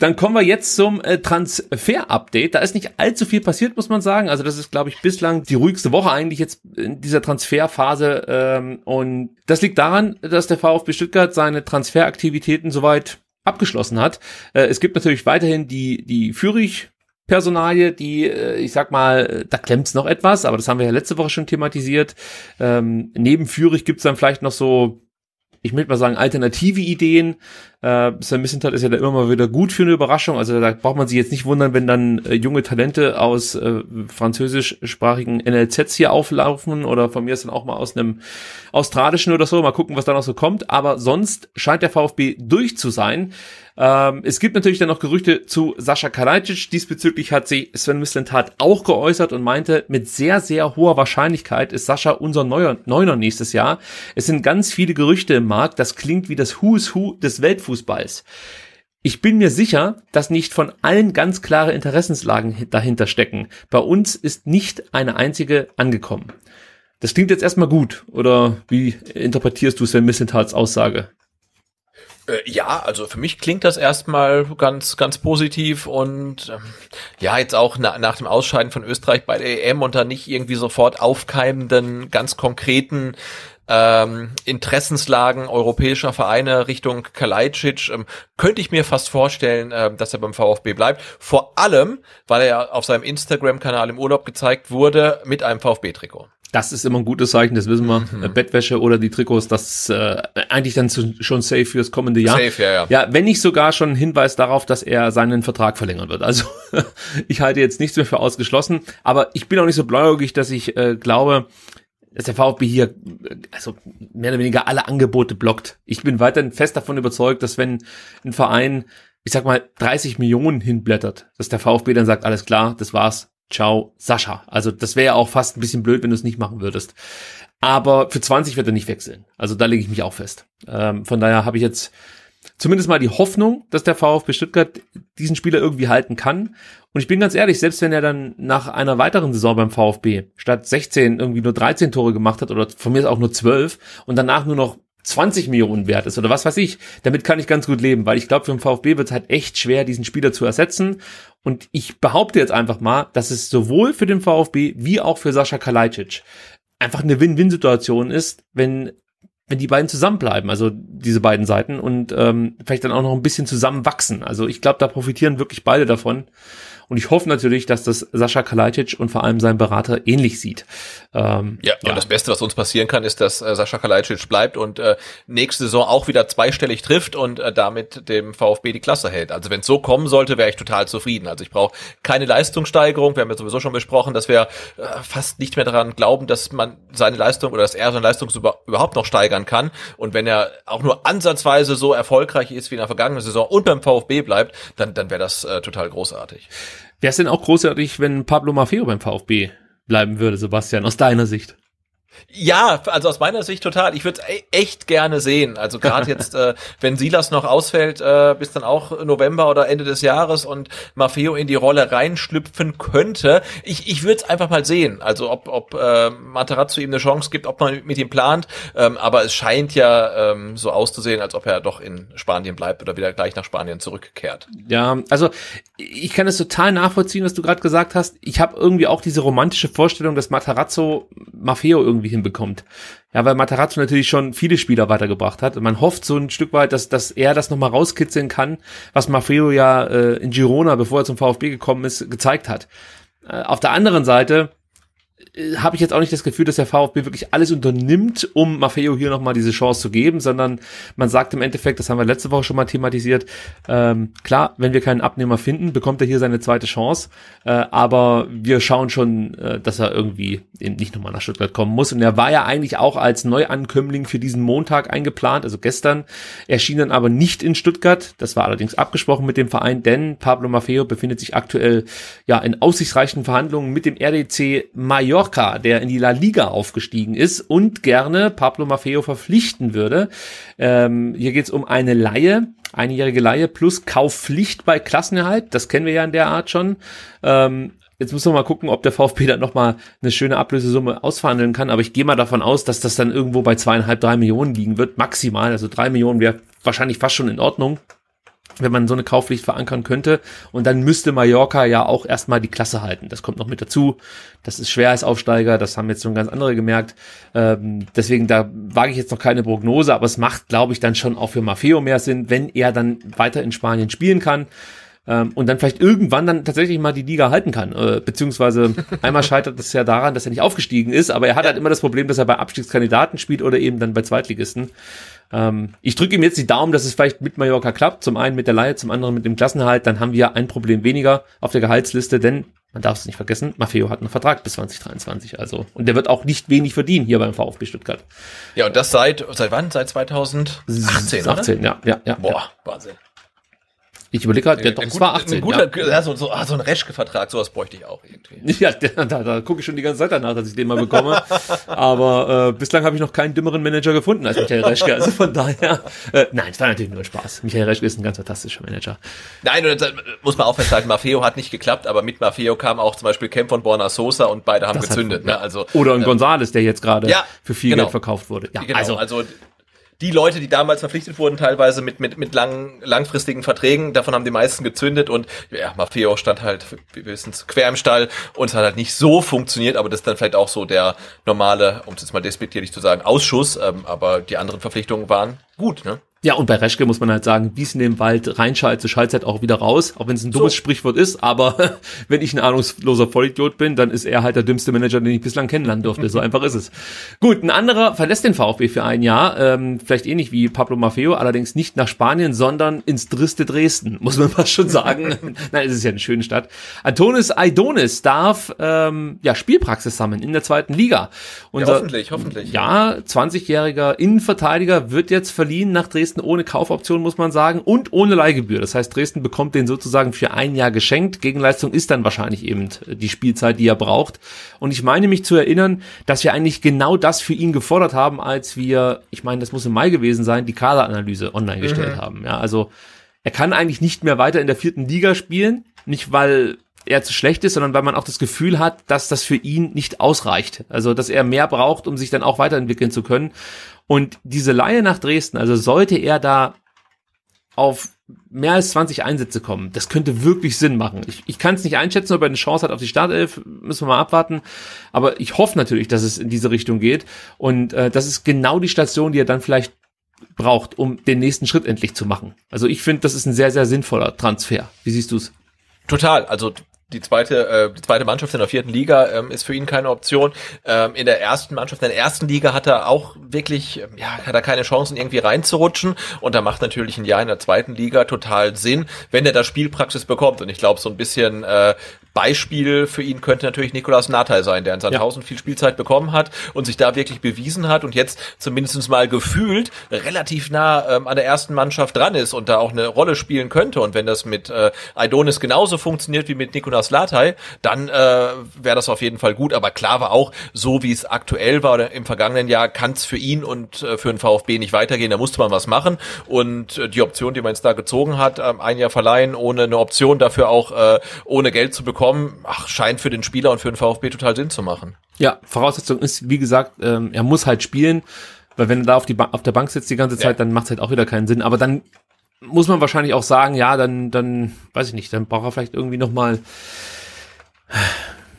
dann kommen wir jetzt zum äh, Transfer-Update. Da ist nicht allzu viel passiert, muss man sagen. Also das ist, glaube ich, bislang die ruhigste Woche eigentlich jetzt in dieser Transferphase. Ähm, und das liegt daran, dass der VfB Stuttgart seine Transferaktivitäten soweit abgeschlossen hat. Äh, es gibt natürlich weiterhin die, die Führig Personalie, die, äh, ich sag mal, da klemmt's noch etwas, aber das haben wir ja letzte Woche schon thematisiert. Ähm, neben Führig gibt's dann vielleicht noch so, ich möchte mal sagen, alternative Ideen. Äh, Sam Missentat ist ja da immer mal wieder gut für eine Überraschung. Also da braucht man sich jetzt nicht wundern, wenn dann äh, junge Talente aus äh, französischsprachigen NLZs hier auflaufen oder von mir ist dann auch mal aus einem australischen oder so. Mal gucken, was da noch so kommt. Aber sonst scheint der VfB durch zu sein. Ähm, es gibt natürlich dann noch Gerüchte zu Sascha Kalajdzic. Diesbezüglich hat sich Sven Mislintat auch geäußert und meinte, mit sehr, sehr hoher Wahrscheinlichkeit ist Sascha unser Neuer, Neuner nächstes Jahr. Es sind ganz viele Gerüchte im Markt. Das klingt wie das Who's Who des Weltfußballs. Profifußballs. Ich bin mir sicher, dass nicht von allen ganz klare Interessenslagen dahinter stecken. Bei uns ist nicht eine einzige angekommen. Das klingt jetzt erstmal gut, oder wie interpretierst du Sven Missentals Aussage? Äh, ja, also für mich klingt das erstmal ganz, ganz positiv und ähm, ja, jetzt auch na, nach dem Ausscheiden von Österreich bei der EM und dann nicht irgendwie sofort aufkeimenden, ganz konkreten ähm, Interessenslagen europäischer Vereine Richtung Kalajdzic, ähm, könnte ich mir fast vorstellen, äh, dass er beim VfB bleibt. Vor allem, weil er auf seinem Instagram-Kanal im Urlaub gezeigt wurde mit einem VfB-Trikot. Das ist immer ein gutes Zeichen, das wissen wir. Mhm. Äh, Bettwäsche oder die Trikots, das äh, eigentlich dann zu, schon safe fürs kommende Jahr. Safe, ja, ja. Ja, wenn nicht sogar schon ein Hinweis darauf, dass er seinen Vertrag verlängern wird. Also ich halte jetzt nichts mehr für ausgeschlossen, aber ich bin auch nicht so blauäugig, dass ich äh, glaube, dass der VfB hier also mehr oder weniger alle Angebote blockt. Ich bin weiterhin fest davon überzeugt, dass wenn ein Verein, ich sag mal, 30 Millionen hinblättert, dass der VfB dann sagt, alles klar, das war's, ciao, Sascha. Also das wäre ja auch fast ein bisschen blöd, wenn du es nicht machen würdest. Aber für 20 wird er nicht wechseln. Also da lege ich mich auch fest. Ähm, von daher habe ich jetzt zumindest mal die Hoffnung, dass der VfB Stuttgart diesen Spieler irgendwie halten kann. Und ich bin ganz ehrlich, selbst wenn er dann nach einer weiteren Saison beim VfB statt 16 irgendwie nur 13 Tore gemacht hat oder von mir ist auch nur 12 und danach nur noch 20 Millionen wert ist oder was weiß ich, damit kann ich ganz gut leben, weil ich glaube, für den VfB wird es halt echt schwer, diesen Spieler zu ersetzen. Und ich behaupte jetzt einfach mal, dass es sowohl für den VfB wie auch für Sascha Kalajdzic einfach eine Win-Win-Situation ist, wenn wenn die beiden zusammenbleiben. Also diese beiden Seiten und ähm, vielleicht dann auch noch ein bisschen zusammenwachsen. Also ich glaube, da profitieren wirklich beide davon. Und ich hoffe natürlich, dass das Sascha Kalajdzic und vor allem sein Berater ähnlich sieht. Ähm, ja, ja, und das Beste, was uns passieren kann, ist, dass äh, Sascha Kalajdzic bleibt und äh, nächste Saison auch wieder zweistellig trifft und äh, damit dem VfB die Klasse hält. Also wenn es so kommen sollte, wäre ich total zufrieden. Also ich brauche keine Leistungssteigerung. Wir haben ja sowieso schon besprochen, dass wir äh, fast nicht mehr daran glauben, dass man seine Leistung oder dass er seine Leistung überhaupt noch steigern kann. Und wenn er auch nur nur ansatzweise so erfolgreich ist wie in der vergangenen Saison und beim VfB bleibt, dann, dann wäre das äh, total großartig. Wäre es denn auch großartig, wenn Pablo Maffeo beim VfB bleiben würde, Sebastian, aus deiner Sicht? Ja, also aus meiner Sicht total. Ich würde es echt gerne sehen. Also gerade jetzt, äh, wenn Silas noch ausfällt, äh, bis dann auch November oder Ende des Jahres und Maffeo in die Rolle reinschlüpfen könnte. Ich, ich würde es einfach mal sehen. Also ob, ob äh, Materazzo ihm eine Chance gibt, ob man mit ihm plant. Ähm, aber es scheint ja ähm, so auszusehen, als ob er doch in Spanien bleibt oder wieder gleich nach Spanien zurückkehrt. Ja, also ich kann es total nachvollziehen, was du gerade gesagt hast. Ich habe irgendwie auch diese romantische Vorstellung, dass Materazzo Maffeo irgendwie irgendwie hinbekommt. Ja, weil Matarazzo natürlich schon viele Spieler weitergebracht hat. Und man hofft so ein Stück weit, dass, dass er das nochmal rauskitzeln kann, was Maffeo ja äh, in Girona, bevor er zum VfB gekommen ist, gezeigt hat. Äh, auf der anderen Seite äh, habe ich jetzt auch nicht das Gefühl, dass der VfB wirklich alles unternimmt, um Maffeo hier nochmal diese Chance zu geben, sondern man sagt im Endeffekt, das haben wir letzte Woche schon mal thematisiert, ähm, klar, wenn wir keinen Abnehmer finden, bekommt er hier seine zweite Chance, äh, aber wir schauen schon, äh, dass er irgendwie eben nicht nochmal nach Stuttgart kommen muss. Und er war ja eigentlich auch als Neuankömmling für diesen Montag eingeplant, also gestern, erschien dann aber nicht in Stuttgart. Das war allerdings abgesprochen mit dem Verein, denn Pablo Maffeo befindet sich aktuell ja in aussichtsreichen Verhandlungen mit dem RDC Mallorca Mallorca, der in die La Liga aufgestiegen ist und gerne Pablo Maffeo verpflichten würde. Ähm, hier geht es um eine Laie, einjährige Laie plus Kaufpflicht bei Klassenerhalt. Das kennen wir ja in der Art schon. Ähm, Jetzt müssen wir mal gucken, ob der VfB dann nochmal eine schöne Ablösesumme ausverhandeln kann. Aber ich gehe mal davon aus, dass das dann irgendwo bei zweieinhalb, drei Millionen liegen wird, maximal. Also drei Millionen wäre wahrscheinlich fast schon in Ordnung wenn man so eine Kaufpflicht verankern könnte. Und dann müsste Mallorca ja auch erstmal die Klasse halten. Das kommt noch mit dazu. Das ist schwer als Aufsteiger, das haben jetzt schon ganz andere gemerkt. Ähm, deswegen, da wage ich jetzt noch keine Prognose, aber es macht, glaube ich, dann schon auch für Maffeo mehr Sinn, wenn er dann weiter in Spanien spielen kann ähm, und dann vielleicht irgendwann dann tatsächlich mal die Liga halten kann. Äh, beziehungsweise einmal scheitert es ja daran, dass er nicht aufgestiegen ist, aber er hat halt immer das Problem, dass er bei Abstiegskandidaten spielt oder eben dann bei Zweitligisten. Ähm, ich drücke ihm jetzt die Daumen, dass es vielleicht mit Mallorca klappt. Zum einen mit der Laie, zum anderen mit dem Klassenhalt. Dann haben wir ein Problem weniger auf der Gehaltsliste, denn man darf es nicht vergessen, Maffeo hat einen Vertrag bis 2023, also. Und der wird auch nicht wenig verdienen hier beim VfB Stuttgart. Ja, und das seit, seit wann? Seit 2018, 18, oder? ja, ja, ja. Boah, ja. Wahnsinn. Ich überlege gerade, halt, äh, ja, doch, es war 18. Ein guter, ja. so, so, ah, so ein Reschke-Vertrag, sowas bräuchte ich auch irgendwie. Ja, da, da, da gucke ich schon die ganze Zeit danach, dass ich den mal bekomme. Aber äh, bislang habe ich noch keinen dümmeren Manager gefunden als Michael Reschke. Also von daher, äh, nein, es war natürlich nur Spaß. Michael Reschke ist ein ganz fantastischer Manager. Nein, und dann äh, muss man auch festhalten, Maffeo hat nicht geklappt, aber mit Maffeo kam auch zum Beispiel Kemp von Borna Sosa und beide haben das gezündet. Hat, ne? also, Oder ein äh, Gonzales, der jetzt gerade ja, für viel genau. Geld verkauft wurde. Ja, genau, also, also die Leute, die damals verpflichtet wurden, teilweise mit, mit, mit langen, langfristigen Verträgen, davon haben die meisten gezündet und ja, Maffeo stand halt, wir wissen quer im Stall und es hat halt nicht so funktioniert, aber das ist dann vielleicht auch so der normale, um es jetzt mal despektierlich zu sagen, Ausschuss, ähm, aber die anderen Verpflichtungen waren gut, ne? Ja, und bei Reschke muss man halt sagen, wie es in den Wald reinschaltet, so schallt halt auch wieder raus, auch wenn es ein dummes so. Sprichwort ist, aber wenn ich ein ahnungsloser Vollidiot bin, dann ist er halt der dümmste Manager, den ich bislang kennenlernen durfte. So einfach ist es. Gut, ein anderer verlässt den VfB für ein Jahr, ähm, vielleicht ähnlich wie Pablo Maffeo, allerdings nicht nach Spanien, sondern ins Driste Dresden, muss man fast schon sagen. Nein, es ist ja eine schöne Stadt. Antonis Aidonis darf ähm, ja Spielpraxis sammeln in der zweiten Liga. Unser, ja, hoffentlich, hoffentlich. Ja, 20-jähriger Innenverteidiger wird jetzt verliehen nach Dresden Dresden ohne Kaufoption, muss man sagen, und ohne Leihgebühr. Das heißt, Dresden bekommt den sozusagen für ein Jahr geschenkt. Gegenleistung ist dann wahrscheinlich eben die Spielzeit, die er braucht. Und ich meine mich zu erinnern, dass wir eigentlich genau das für ihn gefordert haben, als wir, ich meine, das muss im Mai gewesen sein, die Kaderanalyse online gestellt mhm. haben. Ja, also er kann eigentlich nicht mehr weiter in der vierten Liga spielen. Nicht, weil er zu schlecht ist, sondern weil man auch das Gefühl hat, dass das für ihn nicht ausreicht. Also, dass er mehr braucht, um sich dann auch weiterentwickeln zu können. Und diese Laie nach Dresden, also sollte er da auf mehr als 20 Einsätze kommen, das könnte wirklich Sinn machen. Ich, ich kann es nicht einschätzen, ob er eine Chance hat auf die Startelf, müssen wir mal abwarten. Aber ich hoffe natürlich, dass es in diese Richtung geht. Und äh, das ist genau die Station, die er dann vielleicht braucht, um den nächsten Schritt endlich zu machen. Also ich finde, das ist ein sehr, sehr sinnvoller Transfer. Wie siehst du es? Total. Also die zweite, äh, die zweite Mannschaft in der vierten Liga ähm, ist für ihn keine Option. Ähm, in der ersten Mannschaft, in der ersten Liga hat er auch wirklich, ähm, ja, hat er keine Chancen, irgendwie reinzurutschen. Und da macht natürlich ein Jahr in der zweiten Liga total Sinn, wenn er da Spielpraxis bekommt. Und ich glaube, so ein bisschen äh, Beispiel für ihn könnte natürlich Nikolaus Nathai sein, der in Sandhausen ja. viel Spielzeit bekommen hat und sich da wirklich bewiesen hat und jetzt zumindestens mal gefühlt relativ nah ähm, an der ersten Mannschaft dran ist und da auch eine Rolle spielen könnte. Und wenn das mit äh, Idonis genauso funktioniert wie mit Nikolaus Niklas Latay, dann äh, wäre das auf jeden Fall gut. Aber klar war auch, so wie es aktuell war oder im vergangenen Jahr, kann es für ihn und äh, für den VfB nicht weitergehen. Da musste man was machen. Und äh, die Option, die man jetzt da gezogen hat, äh, ein Jahr verleihen, ohne eine Option dafür auch äh, ohne Geld zu bekommen, ach, scheint für den Spieler und für den VfB total Sinn zu machen. Ja, Voraussetzung ist, wie gesagt, ähm, er muss halt spielen. Weil wenn er da auf, die ba auf der Bank sitzt die ganze Zeit, ja. dann macht es halt auch wieder keinen Sinn. Aber dann muss man wahrscheinlich auch sagen, ja, dann, dann, weiß ich nicht, dann braucht er vielleicht irgendwie nochmal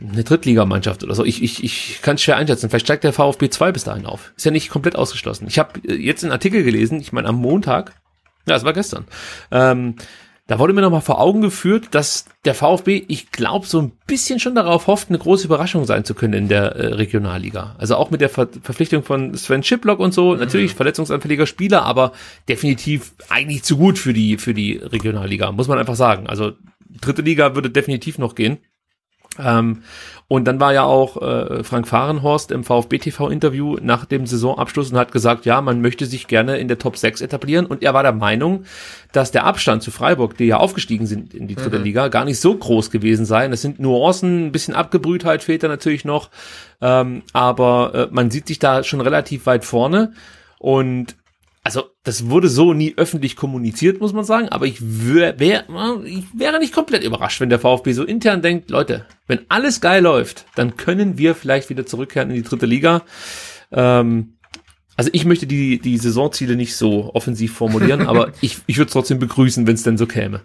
eine Drittligamannschaft oder so. Ich, ich, ich kann es schwer einschätzen. Vielleicht steigt der VfB 2 bis dahin auf. Ist ja nicht komplett ausgeschlossen. Ich habe äh, jetzt einen Artikel gelesen, ich meine am Montag, ja, es war gestern, ähm, da wurde mir nochmal vor Augen geführt, dass der VfB, ich glaube, so ein bisschen schon darauf hofft, eine große Überraschung sein zu können in der äh, Regionalliga. Also auch mit der Ver Verpflichtung von Sven Schiplock und so, mhm. natürlich verletzungsanfälliger Spieler, aber definitiv eigentlich zu gut für die, für die Regionalliga, muss man einfach sagen. Also dritte Liga würde definitiv noch gehen. Ähm, und dann war ja auch äh, Frank Fahrenhorst im VfB-TV-Interview nach dem Saisonabschluss und hat gesagt, ja, man möchte sich gerne in der Top 6 etablieren. Und er war der Meinung, dass der Abstand zu Freiburg, die ja aufgestiegen sind in die dritte mhm. Liga, gar nicht so groß gewesen sei. Das sind Nuancen, ein bisschen Abgebrühtheit fehlt da natürlich noch. Ähm, aber äh, man sieht sich da schon relativ weit vorne. Und also das wurde so nie öffentlich kommuniziert, muss man sagen, aber ich, wär, wär, ich wäre nicht komplett überrascht, wenn der VfB so intern denkt, Leute, wenn alles geil läuft, dann können wir vielleicht wieder zurückkehren in die dritte Liga. Ähm, also ich möchte die, die Saisonziele nicht so offensiv formulieren, aber ich, ich würde es trotzdem begrüßen, wenn es denn so käme.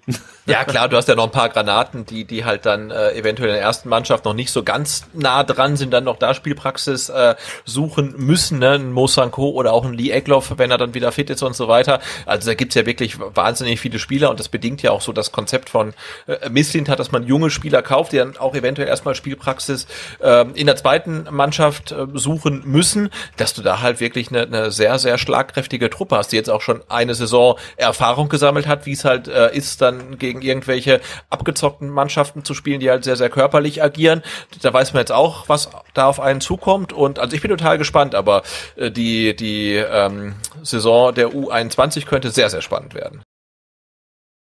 ja klar, du hast ja noch ein paar Granaten, die, die halt dann äh, eventuell in der ersten Mannschaft noch nicht so ganz nah dran sind, dann noch da Spielpraxis äh, suchen müssen, ne? ein Mosanko oder auch ein Lee Egloff, wenn er dann wieder fit ist und so weiter. Also da gibt's ja wirklich wahnsinnig viele Spieler und das bedingt ja auch so das Konzept von äh, Misslint hat, dass man junge Spieler kauft, die dann auch eventuell erstmal Spielpraxis äh, in der zweiten Mannschaft äh, suchen müssen, dass du da halt wirklich eine eine, eine sehr, sehr schlagkräftige Truppe hast, die jetzt auch schon eine Saison Erfahrung gesammelt hat, wie es halt äh, ist, dann gegen irgendwelche abgezockten Mannschaften zu spielen, die halt sehr, sehr körperlich agieren. Da weiß man jetzt auch, was da auf einen zukommt. Und also ich bin total gespannt, aber äh, die, die ähm, Saison der U21 könnte sehr, sehr spannend werden.